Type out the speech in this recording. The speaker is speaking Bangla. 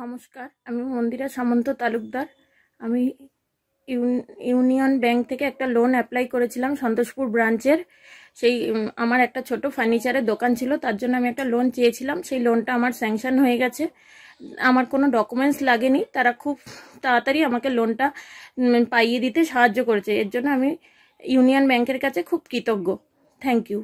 নমস্কার আমি মন্দিরা সামন্ত তালুকদার আমি ইউনিয়ন ব্যাংক থেকে একটা লোন অ্যাপ্লাই করেছিলাম সন্তোষপুর ব্রাঞ্চের সেই আমার একটা ছোট ফার্নিচারের দোকান ছিল তার জন্য আমি একটা লোন চেয়েছিলাম সেই লোনটা আমার স্যাংশন হয়ে গেছে আমার কোনো ডকুমেন্টস লাগেনি তারা খুব তাড়াতাড়ি আমাকে লোনটা পাইয়ে দিতে সাহায্য করেছে এর জন্য আমি ইউনিয়ন ব্যাংকের কাছে খুব কৃতজ্ঞ থ্যাংক ইউ